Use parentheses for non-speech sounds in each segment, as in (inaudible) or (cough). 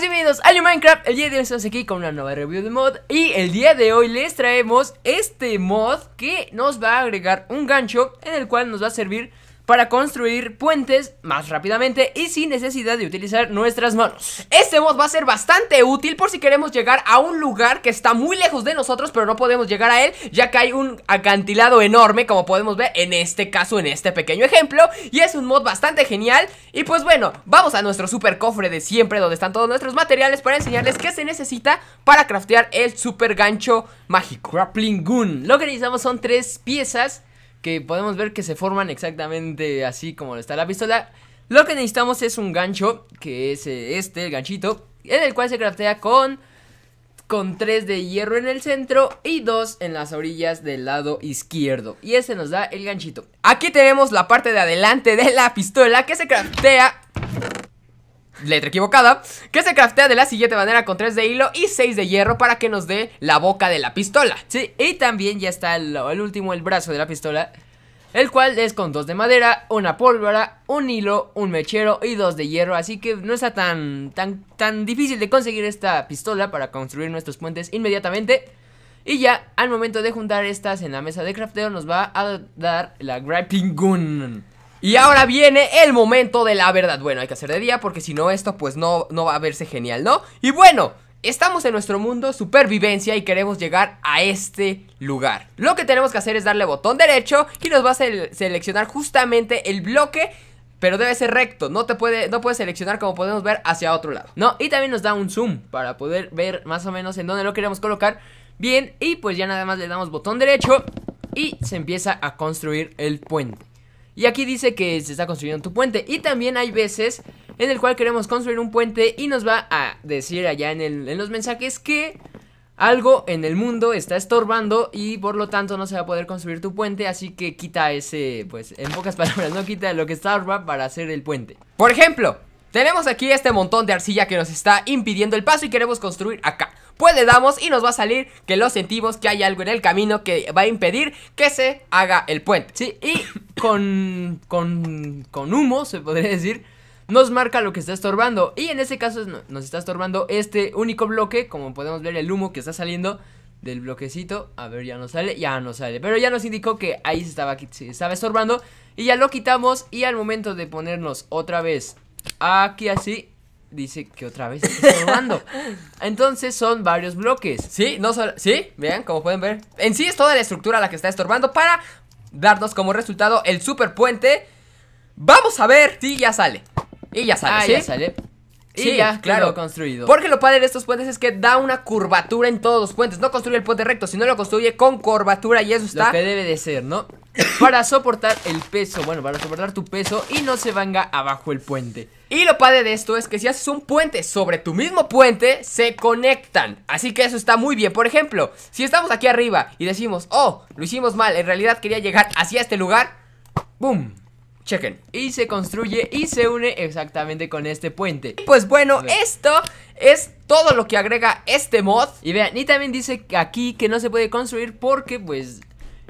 bienvenidos a New Minecraft El día de hoy estamos aquí con una nueva review de mod Y el día de hoy les traemos este mod que nos va a agregar un gancho En el cual nos va a servir para construir puentes más rápidamente y sin necesidad de utilizar nuestras manos. Este mod va a ser bastante útil por si queremos llegar a un lugar que está muy lejos de nosotros, pero no podemos llegar a él, ya que hay un acantilado enorme, como podemos ver en este caso, en este pequeño ejemplo, y es un mod bastante genial. Y pues bueno, vamos a nuestro super cofre de siempre, donde están todos nuestros materiales, para enseñarles qué se necesita para craftear el super gancho mágico. Grappling Gun. Lo que necesitamos son tres piezas que podemos ver que se forman exactamente así como está la pistola. Lo que necesitamos es un gancho, que es eh, este, el ganchito, en el cual se craftea con con 3 de hierro en el centro y 2 en las orillas del lado izquierdo. Y ese nos da el ganchito. Aquí tenemos la parte de adelante de la pistola que se craftea letra equivocada, que se craftea de la siguiente manera con 3 de hilo y 6 de hierro para que nos dé la boca de la pistola. Sí, y también ya está el, último, el brazo de la pistola, el cual es con 2 de madera, una pólvora, un hilo, un mechero y 2 de hierro, así que no está tan, tan, tan difícil de conseguir esta pistola para construir nuestros puentes inmediatamente. Y ya, al momento de juntar estas en la mesa de crafteo nos va a dar la Grappling Gun. Y ahora viene el momento de la verdad Bueno, hay que hacer de día porque si no esto pues no, no va a verse genial, ¿no? Y bueno, Estamos en nuestro mundo supervivencia y queremos llegar a este lugar. Lo que tenemos que hacer es darle botón derecho y nos va a seleccionar justamente el bloque pero debe ser recto, no te puede, no puedes seleccionar como podemos ver hacia otro lado, ¿no? Y también nos da un zoom para poder ver más o menos en dónde lo queremos colocar bien y pues ya nada más le damos botón derecho y se empieza a construir el puente. Y aquí dice que se está construyendo tu puente. Y también hay veces en el cual queremos construir un puente y nos va a decir allá en, los mensajes que algo en el mundo está estorbando y por lo tanto no se va a poder construir tu puente, así que quita ese, pues en pocas (laughs) palabras, no quita lo que estorba para hacer el puente. Por ejemplo, tenemos aquí este montón de arcilla que nos está impidiendo el paso y queremos construir acá. Pues le damos y nos va a salir que lo sentimos, que hay algo en el camino que va a impedir que se haga el puente. Sí, y con, con, con humo, se podría decir, nos marca lo que está estorbando. Y en este caso nos está estorbando este único bloque, como podemos ver el humo que está saliendo del bloquecito. A ver, ya no sale, ya no sale. Pero ya nos indicó que ahí se estaba, estaba estorbando y ya lo quitamos. Y al momento de ponernos otra vez aquí así, dice que otra vez está estorbando. (laughs) Entonces son varios bloques. Sí, no solo, sí, vean, como pueden ver. En sí es toda la estructura la que está estorbando para darnos como resultado el super puente. Vamos a ver si ya sale. Y ya sale. Ah, ya sale. Y ya, claro, construido. Porque lo padre de estos puentes es que da una curvatura en todos los puentes. No construye el puente recto, sino lo construye con curvatura y eso está. Lo que debe de ser, ¿no? para soportar el peso, bueno, para soportar tu peso y no se venga abajo el puente. Y lo padre de esto es que si haces un puente sobre tu mismo puente, se conectan. Así que eso está muy bien. Por ejemplo, si estamos aquí arriba y decimos, oh, lo hicimos mal, en realidad quería llegar hacia este lugar, ¡boom! Chequen. Y se construye y se une exactamente con este puente. pues bueno, esto es todo lo que agrega este mod. Y vean, y también dice aquí que no se puede construir porque pues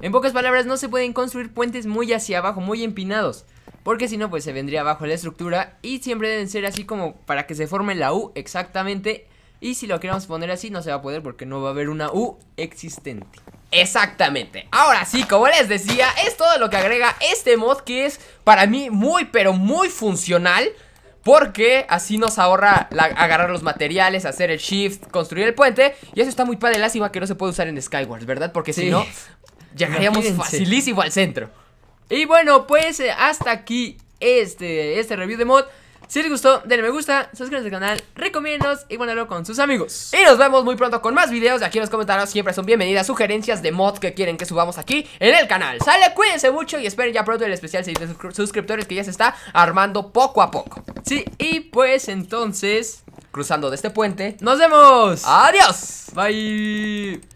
en pocas palabras, no se pueden construir puentes muy hacia abajo, muy empinados, porque si no, pues se vendría abajo la estructura y siempre deben ser así como para que se forme la U exactamente. Y si lo queremos poner así, no se va a poder porque no va a haber una U existente. Exactamente. Ahora sí, como les decía, es todo lo que agrega este mod que es para mí muy, pero muy funcional. Porque así nos ahorra agarrar los materiales, hacer el shift, construir el puente. Y eso está muy padre. Lástima que no se puede usar en Skyward, ¿verdad? Porque si no, llegaríamos facilísimo al centro. Y bueno, pues eh, hasta aquí este, este review de mod. Si les gustó, denle me gusta, suscríbanse al canal, recomiéndanos y ponedlo con sus amigos. Y nos vemos muy pronto con más videos. Aquí en los comentarios siempre son bienvenidas sugerencias de mod que quieren que subamos aquí en el canal. Sale, cuídense mucho y esperen ya pronto el especial de suscriptores que ya se está armando poco a poco. Sí, y pues entonces, cruzando de este puente, nos vemos. Adiós. Bye.